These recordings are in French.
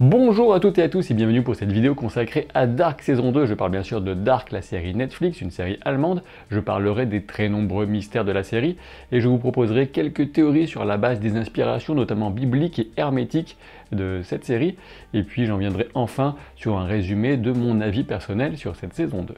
Bonjour à toutes et à tous et bienvenue pour cette vidéo consacrée à Dark saison 2. Je parle bien sûr de Dark, la série Netflix, une série allemande. Je parlerai des très nombreux mystères de la série et je vous proposerai quelques théories sur la base des inspirations notamment bibliques et hermétiques de cette série. Et puis j'en viendrai enfin sur un résumé de mon avis personnel sur cette saison 2.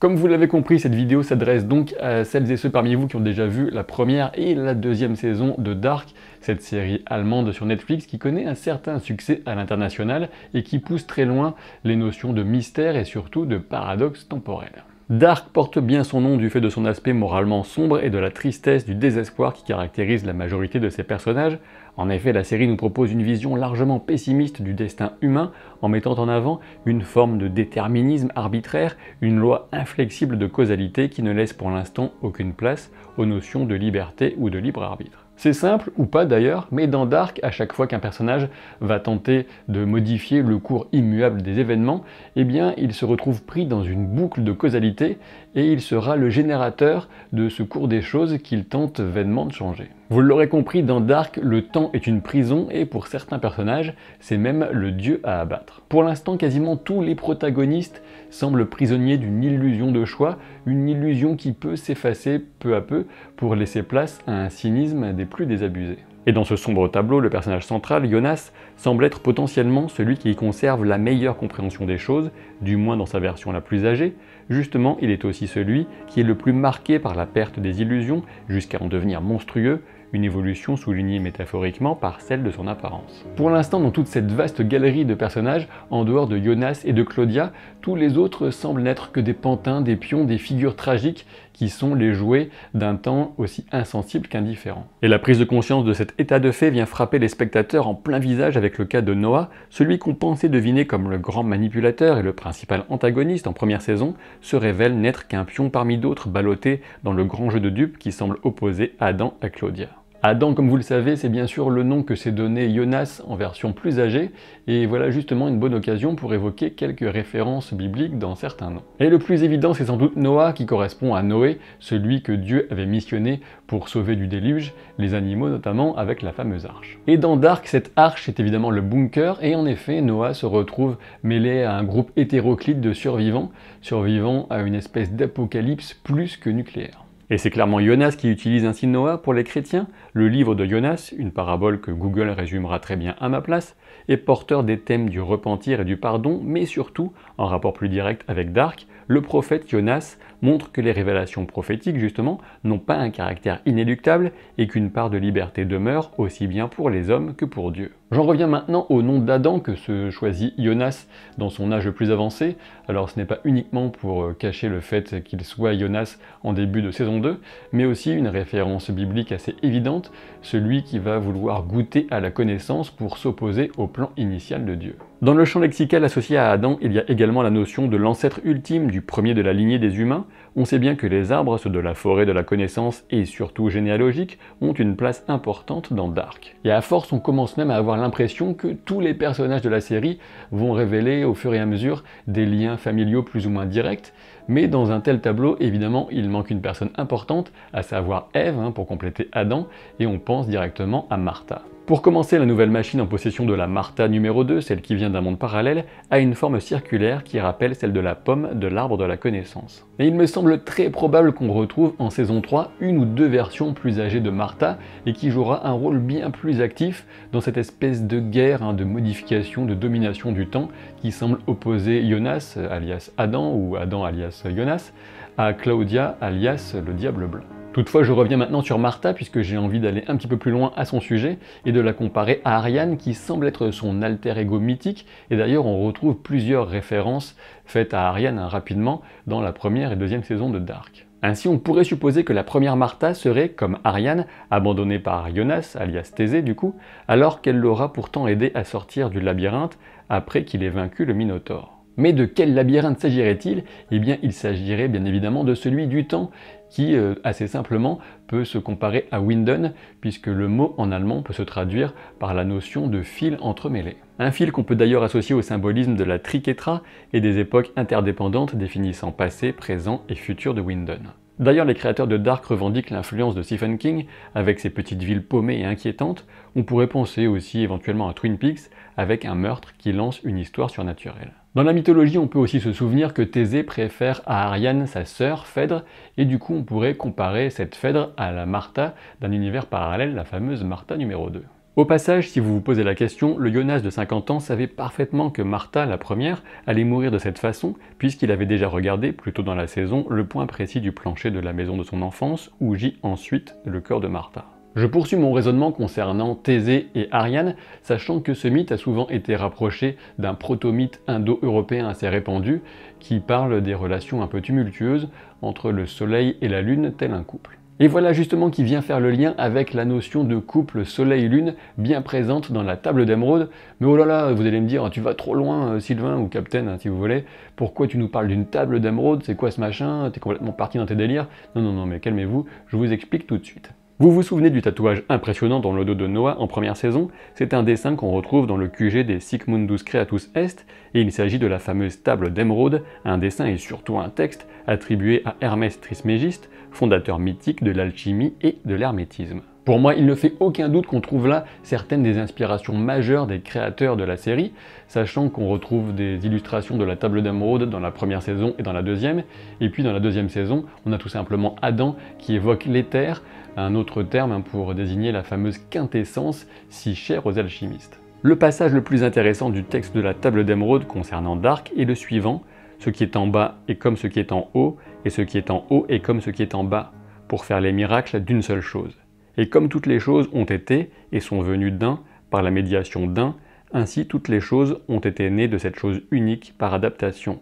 Comme vous l'avez compris, cette vidéo s'adresse donc à celles et ceux parmi vous qui ont déjà vu la première et la deuxième saison de Dark, cette série allemande sur Netflix qui connaît un certain succès à l'international et qui pousse très loin les notions de mystère et surtout de paradoxe temporel. Dark porte bien son nom du fait de son aspect moralement sombre et de la tristesse, du désespoir qui caractérise la majorité de ses personnages, en effet, la série nous propose une vision largement pessimiste du destin humain en mettant en avant une forme de déterminisme arbitraire, une loi inflexible de causalité qui ne laisse pour l'instant aucune place aux notions de liberté ou de libre arbitre. C'est simple, ou pas d'ailleurs, mais dans Dark, à chaque fois qu'un personnage va tenter de modifier le cours immuable des événements, eh bien il se retrouve pris dans une boucle de causalité et il sera le générateur de ce cours des choses qu'il tente vainement de changer. Vous l'aurez compris, dans Dark, le temps est une prison et pour certains personnages, c'est même le dieu à abattre. Pour l'instant, quasiment tous les protagonistes semblent prisonniers d'une illusion de choix, une illusion qui peut s'effacer peu à peu pour laisser place à un cynisme des plus désabusés. Et dans ce sombre tableau, le personnage central, Jonas, semble être potentiellement celui qui conserve la meilleure compréhension des choses, du moins dans sa version la plus âgée. Justement, il est aussi celui qui est le plus marqué par la perte des illusions, jusqu'à en devenir monstrueux, une évolution soulignée métaphoriquement par celle de son apparence. Pour l'instant, dans toute cette vaste galerie de personnages, en dehors de Jonas et de Claudia, tous les autres semblent n'être que des pantins, des pions, des figures tragiques qui sont les jouets d'un temps aussi insensible qu'indifférent. Et la prise de conscience de cet état de fait vient frapper les spectateurs en plein visage avec le cas de Noah, celui qu'on pensait deviner comme le grand manipulateur et le principal antagoniste en première saison, se révèle n'être qu'un pion parmi d'autres ballotté dans le grand jeu de dupes qui semble opposer Adam à Claudia. Adam, comme vous le savez, c'est bien sûr le nom que s'est donné Jonas en version plus âgée, et voilà justement une bonne occasion pour évoquer quelques références bibliques dans certains noms. Et le plus évident, c'est sans doute Noah, qui correspond à Noé, celui que Dieu avait missionné pour sauver du déluge, les animaux notamment, avec la fameuse arche. Et dans Dark, cette arche est évidemment le bunker, et en effet, Noah se retrouve mêlé à un groupe hétéroclite de survivants, survivants à une espèce d'apocalypse plus que nucléaire. Et c'est clairement Jonas qui utilise ainsi Noah pour les chrétiens. Le livre de Jonas, une parabole que Google résumera très bien à ma place, est porteur des thèmes du repentir et du pardon, mais surtout, en rapport plus direct avec Dark, le prophète Jonas montre que les révélations prophétiques, justement, n'ont pas un caractère inéluctable et qu'une part de liberté demeure aussi bien pour les hommes que pour Dieu. J'en reviens maintenant au nom d'Adam que se choisit Jonas dans son âge le plus avancé. Alors ce n'est pas uniquement pour euh, cacher le fait qu'il soit Jonas en début de saison 2, mais aussi une référence biblique assez évidente, celui qui va vouloir goûter à la connaissance pour s'opposer au plan initial de Dieu. Dans le champ lexical associé à Adam, il y a également la notion de l'ancêtre ultime du premier de la lignée des humains, on sait bien que les arbres ceux de la forêt de la connaissance et surtout généalogique ont une place importante dans Dark. Et à force, on commence même à avoir l'impression que tous les personnages de la série vont révéler au fur et à mesure des liens familiaux plus ou moins directs, mais dans un tel tableau, évidemment, il manque une personne importante, à savoir Eve hein, pour compléter Adam, et on pense directement à Martha. Pour commencer, la nouvelle machine en possession de la Martha numéro 2, celle qui vient d'un monde parallèle, a une forme circulaire qui rappelle celle de la pomme de l'arbre de la connaissance. Et il me semble très probable qu'on retrouve en saison 3 une ou deux versions plus âgées de Martha et qui jouera un rôle bien plus actif dans cette espèce de guerre, hein, de modification, de domination du temps qui semble opposer Jonas, euh, alias Adam, ou Adam alias Jonas, à Claudia, alias le Diable Blanc. Toutefois, je reviens maintenant sur Martha, puisque j'ai envie d'aller un petit peu plus loin à son sujet, et de la comparer à Ariane, qui semble être son alter ego mythique, et d'ailleurs on retrouve plusieurs références faites à Ariane hein, rapidement dans la première et deuxième saison de Dark. Ainsi, on pourrait supposer que la première Martha serait, comme Ariane, abandonnée par Jonas, alias Thésée du coup, alors qu'elle l'aura pourtant aidé à sortir du labyrinthe après qu'il ait vaincu le Minotaure. Mais de quel labyrinthe s'agirait-il Eh bien, il s'agirait bien évidemment de celui du temps, qui, euh, assez simplement, peut se comparer à Winden, puisque le mot en allemand peut se traduire par la notion de fil entremêlé. Un fil qu'on peut d'ailleurs associer au symbolisme de la triquetra et des époques interdépendantes définissant passé, présent et futur de Winden. D'ailleurs, les créateurs de Dark revendiquent l'influence de Stephen King avec ses petites villes paumées et inquiétantes. On pourrait penser aussi éventuellement à Twin Peaks avec un meurtre qui lance une histoire surnaturelle. Dans la mythologie, on peut aussi se souvenir que Thésée préfère à Ariane sa sœur Phèdre, et du coup on pourrait comparer cette Phèdre à la Martha d'un univers parallèle, la fameuse Martha numéro 2. Au passage, si vous vous posez la question, le Jonas de 50 ans savait parfaitement que Martha, la première, allait mourir de cette façon, puisqu'il avait déjà regardé, plus tôt dans la saison, le point précis du plancher de la maison de son enfance, où gît ensuite le cœur de Martha. Je poursuis mon raisonnement concernant Thésée et Ariane, sachant que ce mythe a souvent été rapproché d'un proto-mythe indo-européen assez répandu, qui parle des relations un peu tumultueuses entre le soleil et la lune tel un couple. Et voilà justement qui vient faire le lien avec la notion de couple Soleil-Lune bien présente dans la table d'émeraude. Mais oh là là, vous allez me dire, tu vas trop loin euh, Sylvain ou Captain hein, si vous voulez, pourquoi tu nous parles d'une table d'émeraude, c'est quoi ce machin, t'es complètement parti dans tes délires. Non non non mais calmez-vous, je vous explique tout de suite. Vous vous souvenez du tatouage impressionnant dans le dos de Noah en première saison C'est un dessin qu'on retrouve dans le QG des Sigmundus Creatus Est, et il s'agit de la fameuse table d'émeraude, un dessin et surtout un texte attribué à Hermès Trismégiste, fondateur mythique de l'alchimie et de l'hermétisme. Pour moi, il ne fait aucun doute qu'on trouve là certaines des inspirations majeures des créateurs de la série, sachant qu'on retrouve des illustrations de la table d'émeraude dans la première saison et dans la deuxième, et puis dans la deuxième saison, on a tout simplement Adam qui évoque l'éther, un autre terme hein, pour désigner la fameuse quintessence si chère aux alchimistes. Le passage le plus intéressant du texte de la table d'émeraude concernant Dark est le suivant ce qui est en bas est comme ce qui est en haut, et ce qui est en haut est comme ce qui est en bas, pour faire les miracles d'une seule chose. Et comme toutes les choses ont été et sont venues d'un, par la médiation d'un, ainsi toutes les choses ont été nées de cette chose unique par adaptation.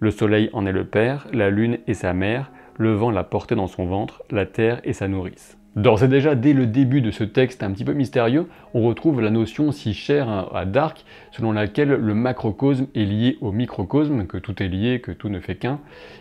Le soleil en est le père, la lune est sa mère, le vent la porté dans son ventre, la terre et sa nourrice. D'ores et déjà, dès le début de ce texte un petit peu mystérieux, on retrouve la notion si chère à Dark, selon laquelle le macrocosme est lié au microcosme, que tout est lié, que tout ne fait qu'un.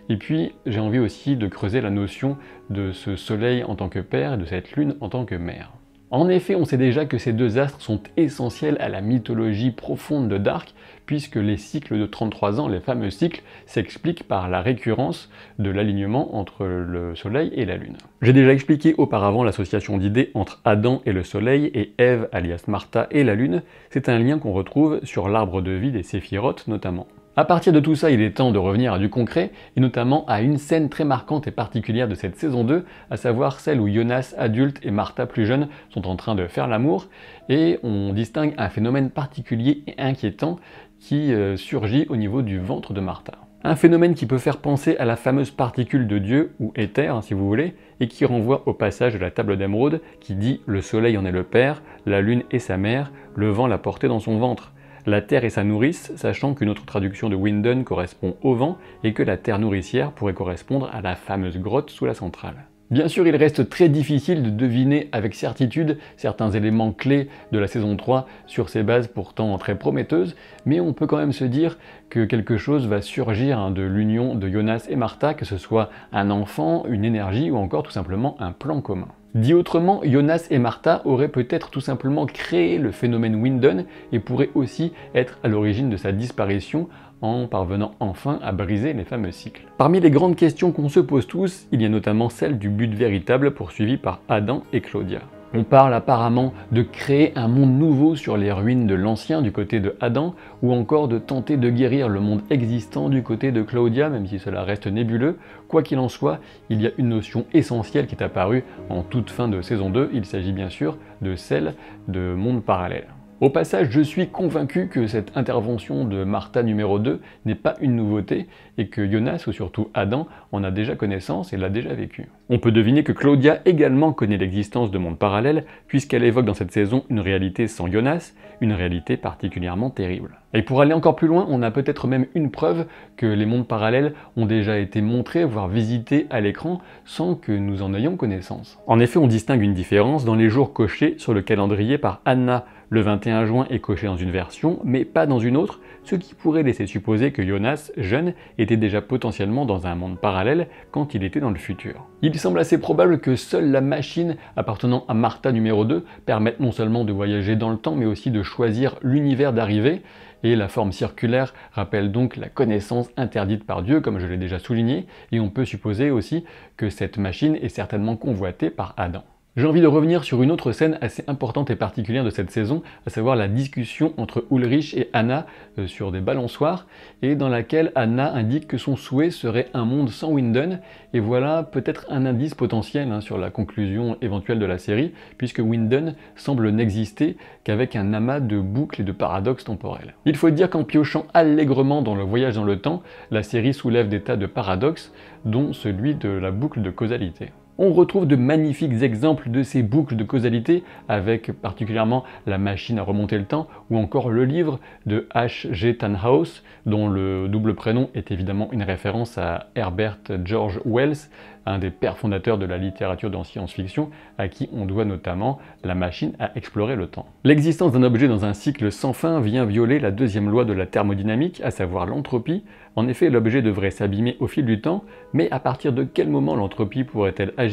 Et puis, j'ai envie aussi de creuser la notion de ce soleil en tant que père et de cette lune en tant que mère. En effet, on sait déjà que ces deux astres sont essentiels à la mythologie profonde de Dark, puisque les cycles de 33 ans, les fameux cycles, s'expliquent par la récurrence de l'alignement entre le Soleil et la Lune. J'ai déjà expliqué auparavant l'association d'idées entre Adam et le Soleil et Ève, alias Martha, et la Lune. C'est un lien qu'on retrouve sur l'arbre de vie des séphirotes notamment. À partir de tout ça, il est temps de revenir à du concret, et notamment à une scène très marquante et particulière de cette saison 2, à savoir celle où Jonas adulte et Martha plus jeune sont en train de faire l'amour, et on distingue un phénomène particulier et inquiétant qui euh, surgit au niveau du ventre de Martha. Un phénomène qui peut faire penser à la fameuse particule de Dieu, ou éther hein, si vous voulez, et qui renvoie au passage de la table d'émeraude qui dit le soleil en est le père, la lune est sa mère, le vent l'a porté dans son ventre la terre et sa nourrice, sachant qu'une autre traduction de Winden correspond au vent et que la terre nourricière pourrait correspondre à la fameuse grotte sous la centrale. Bien sûr, il reste très difficile de deviner avec certitude certains éléments clés de la saison 3 sur ces bases pourtant très prometteuses, mais on peut quand même se dire que quelque chose va surgir hein, de l'union de Jonas et Martha, que ce soit un enfant, une énergie ou encore tout simplement un plan commun. Dit autrement, Jonas et Martha auraient peut-être tout simplement créé le phénomène Windon et pourraient aussi être à l'origine de sa disparition en parvenant enfin à briser les fameux cycles. Parmi les grandes questions qu'on se pose tous, il y a notamment celle du but véritable poursuivi par Adam et Claudia. On parle apparemment de créer un monde nouveau sur les ruines de l'ancien du côté de Adam, ou encore de tenter de guérir le monde existant du côté de Claudia, même si cela reste nébuleux, Quoi qu'il en soit, il y a une notion essentielle qui est apparue en toute fin de saison 2, il s'agit bien sûr de celle de monde parallèle. Au passage, je suis convaincu que cette intervention de Martha numéro 2 n'est pas une nouveauté et que Jonas, ou surtout Adam, en a déjà connaissance et l'a déjà vécu. On peut deviner que Claudia également connaît l'existence de mondes parallèles puisqu'elle évoque dans cette saison une réalité sans Jonas, une réalité particulièrement terrible. Et pour aller encore plus loin, on a peut-être même une preuve que les mondes parallèles ont déjà été montrés, voire visités à l'écran, sans que nous en ayons connaissance. En effet, on distingue une différence dans les jours cochés sur le calendrier par Anna, le 21 juin est coché dans une version, mais pas dans une autre, ce qui pourrait laisser supposer que Jonas, jeune, était déjà potentiellement dans un monde parallèle quand il était dans le futur. Il semble assez probable que seule la machine appartenant à Martha numéro 2 permette non seulement de voyager dans le temps, mais aussi de choisir l'univers d'arrivée, et la forme circulaire rappelle donc la connaissance interdite par Dieu, comme je l'ai déjà souligné, et on peut supposer aussi que cette machine est certainement convoitée par Adam. J'ai envie de revenir sur une autre scène assez importante et particulière de cette saison, à savoir la discussion entre Ulrich et Anna euh, sur des balançoires, et dans laquelle Anna indique que son souhait serait un monde sans Winden, et voilà peut-être un indice potentiel hein, sur la conclusion éventuelle de la série, puisque Winden semble n'exister qu'avec un amas de boucles et de paradoxes temporels. Il faut dire qu'en piochant allègrement dans le voyage dans le temps, la série soulève des tas de paradoxes, dont celui de la boucle de causalité on retrouve de magnifiques exemples de ces boucles de causalité, avec particulièrement La machine à remonter le temps ou encore le livre de H.G. Tannhaus, dont le double prénom est évidemment une référence à Herbert George Wells, un des pères fondateurs de la littérature dans science-fiction, à qui on doit notamment La machine à explorer le temps. L'existence d'un objet dans un cycle sans fin vient violer la deuxième loi de la thermodynamique, à savoir l'entropie. En effet, l'objet devrait s'abîmer au fil du temps, mais à partir de quel moment l'entropie pourrait-elle agir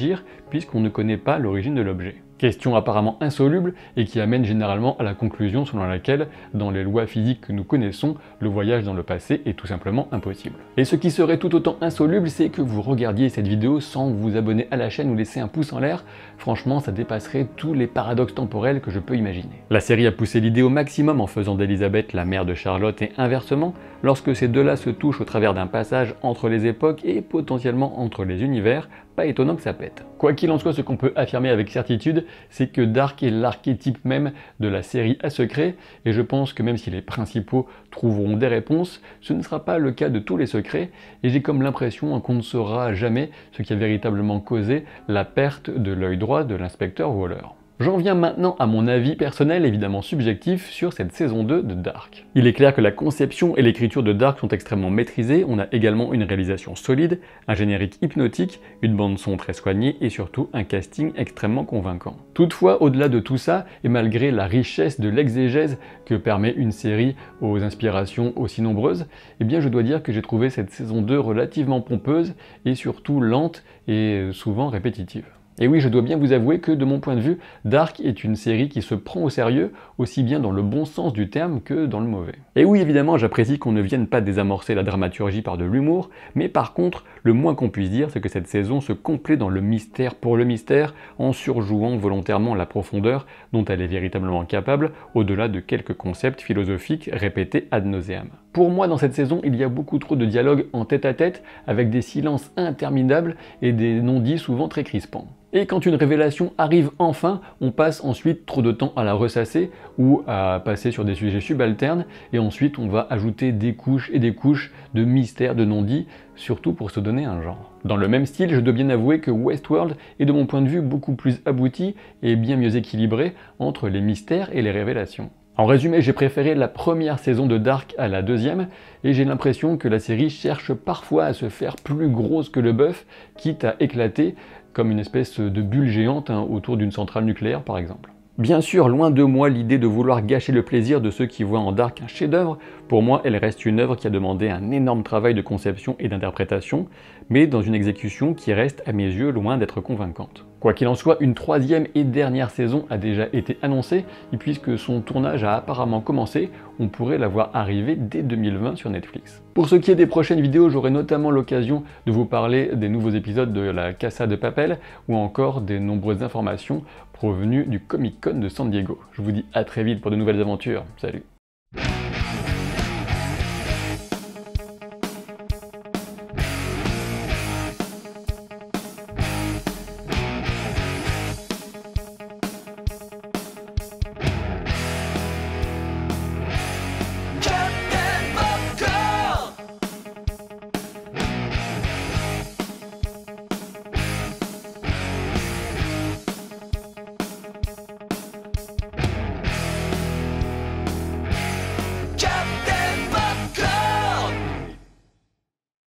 puisqu'on ne connaît pas l'origine de l'objet. Question apparemment insoluble et qui amène généralement à la conclusion selon laquelle, dans les lois physiques que nous connaissons, le voyage dans le passé est tout simplement impossible. Et ce qui serait tout autant insoluble, c'est que vous regardiez cette vidéo sans vous abonner à la chaîne ou laisser un pouce en l'air, Franchement, ça dépasserait tous les paradoxes temporels que je peux imaginer. La série a poussé l'idée au maximum en faisant d'Elisabeth la mère de Charlotte et inversement, lorsque ces deux-là se touchent au travers d'un passage entre les époques et potentiellement entre les univers, pas étonnant que ça pète. Quoi qu'il en soit, ce qu'on peut affirmer avec certitude, c'est que Dark est l'archétype même de la série à secret, et je pense que même si les principaux trouveront des réponses, ce ne sera pas le cas de tous les secrets, et j'ai comme l'impression qu'on ne saura jamais ce qui a véritablement causé la perte de l'œil de l'inspecteur Waller. J'en viens maintenant à mon avis personnel, évidemment subjectif, sur cette saison 2 de Dark. Il est clair que la conception et l'écriture de Dark sont extrêmement maîtrisées, on a également une réalisation solide, un générique hypnotique, une bande-son très soignée et surtout un casting extrêmement convaincant. Toutefois, au-delà de tout ça, et malgré la richesse de l'exégèse que permet une série aux inspirations aussi nombreuses, eh bien je dois dire que j'ai trouvé cette saison 2 relativement pompeuse et surtout lente et souvent répétitive. Et oui, je dois bien vous avouer que de mon point de vue, Dark est une série qui se prend au sérieux, aussi bien dans le bon sens du terme que dans le mauvais. Et oui, évidemment, j'apprécie qu'on ne vienne pas désamorcer la dramaturgie par de l'humour, mais par contre, le moins qu'on puisse dire, c'est que cette saison se complète dans le mystère pour le mystère, en surjouant volontairement la profondeur dont elle est véritablement capable, au-delà de quelques concepts philosophiques répétés ad nauseam. Pour moi, dans cette saison, il y a beaucoup trop de dialogues en tête-à-tête, avec des silences interminables et des non-dits souvent très crispants. Et quand une révélation arrive enfin, on passe ensuite trop de temps à la ressasser ou à passer sur des sujets subalternes, et ensuite on va ajouter des couches et des couches de mystères, de non-dits, surtout pour se donner un genre. Dans le même style, je dois bien avouer que Westworld est de mon point de vue beaucoup plus abouti et bien mieux équilibré entre les mystères et les révélations. En résumé, j'ai préféré la première saison de Dark à la deuxième, et j'ai l'impression que la série cherche parfois à se faire plus grosse que le bœuf, quitte à éclater comme une espèce de bulle géante hein, autour d'une centrale nucléaire par exemple. Bien sûr, loin de moi l'idée de vouloir gâcher le plaisir de ceux qui voient en Dark un chef-d'œuvre, pour moi elle reste une œuvre qui a demandé un énorme travail de conception et d'interprétation, mais dans une exécution qui reste à mes yeux loin d'être convaincante. Quoi qu'il en soit, une troisième et dernière saison a déjà été annoncée, et puisque son tournage a apparemment commencé, on pourrait la voir arriver dès 2020 sur Netflix. Pour ce qui est des prochaines vidéos, j'aurai notamment l'occasion de vous parler des nouveaux épisodes de la Casa de Papel, ou encore des nombreuses informations provenues du Comic Con de San Diego. Je vous dis à très vite pour de nouvelles aventures, salut